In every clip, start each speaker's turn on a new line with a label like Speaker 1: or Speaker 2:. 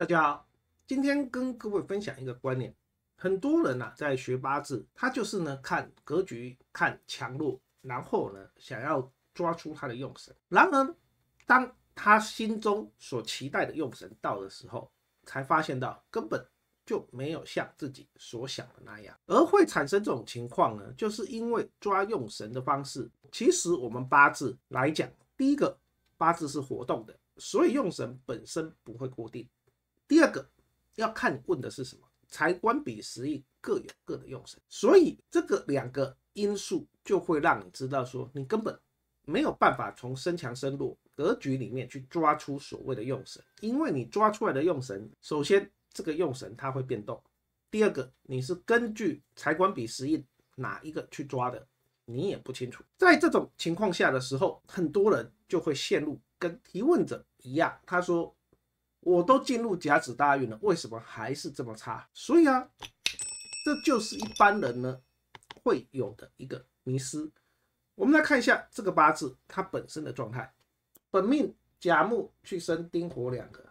Speaker 1: 大家好，今天跟各位分享一个观念。很多人啊、在学八字，他就是呢看格局、看强弱，然后呢想要抓出他的用神。然而，当他心中所期待的用神到的时候，才发现到根本就没有像自己所想的那样。而会产生这种情况呢，就是因为抓用神的方式。其实我们八字来讲，第一个八字是活动的，所以用神本身不会固定。第二个要看你问的是什么，财官比食印各有各的用神，所以这个两个因素就会让你知道说你根本没有办法从身强身弱格局里面去抓出所谓的用神，因为你抓出来的用神，首先这个用神它会变动，第二个你是根据财官比食印哪一个去抓的，你也不清楚。在这种情况下的时候，很多人就会陷入跟提问者一样，他说。我都进入甲子大运了，为什么还是这么差？所以啊，这就是一般人呢会有的一个迷失。我们来看一下这个八字它本身的状态：本命甲木去生丁火两个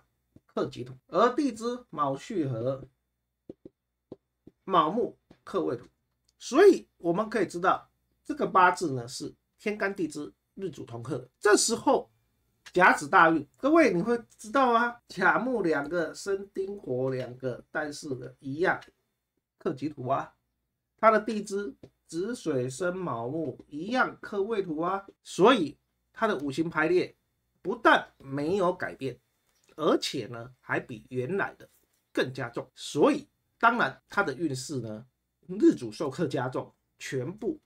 Speaker 1: 克己土，而地支卯戌合，卯木克未土，所以我们可以知道这个八字呢是天干地支日主同克，这时候。甲子大运，各位你会知道啊，甲木两个生丁火两个，但是呢一样克己土啊。它的地支子水生卯木一样克未土啊，所以它的五行排列不但没有改变，而且呢还比原来的更加重。所以当然它的运势呢，日主受克加重，全部。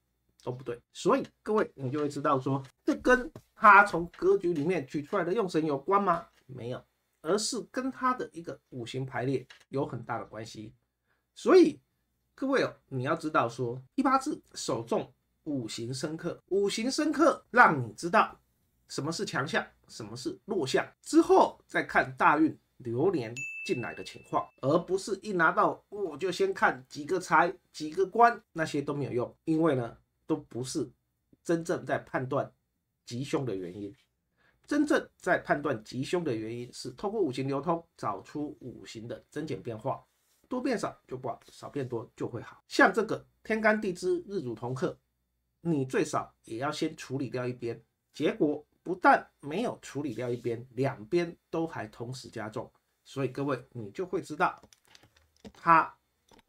Speaker 1: 都不对，所以各位，你就会知道说，这跟他从格局里面取出来的用神有关吗？没有，而是跟他的一个五行排列有很大的关系。所以各位，哦，你要知道说，一八字首重五行生克，五行生克让你知道什么是强项，什么是弱项，之后再看大运流年进来的情况，而不是一拿到我就先看几个财、几个官，那些都没有用，因为呢。都不是真正在判断吉凶的原因，真正在判断吉凶的原因是通过五行流通找出五行的增减变化，多变少就不好，少变多就会好。像这个天干地支日主同克，你最少也要先处理掉一边，结果不但没有处理掉一边，两边都还同时加重，所以各位你就会知道，他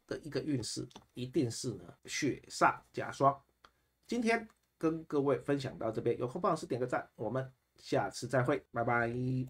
Speaker 1: 的一个运势一定是呢雪上加霜。今天跟各位分享到这边，有空帮老师点个赞，我们下次再会，拜拜。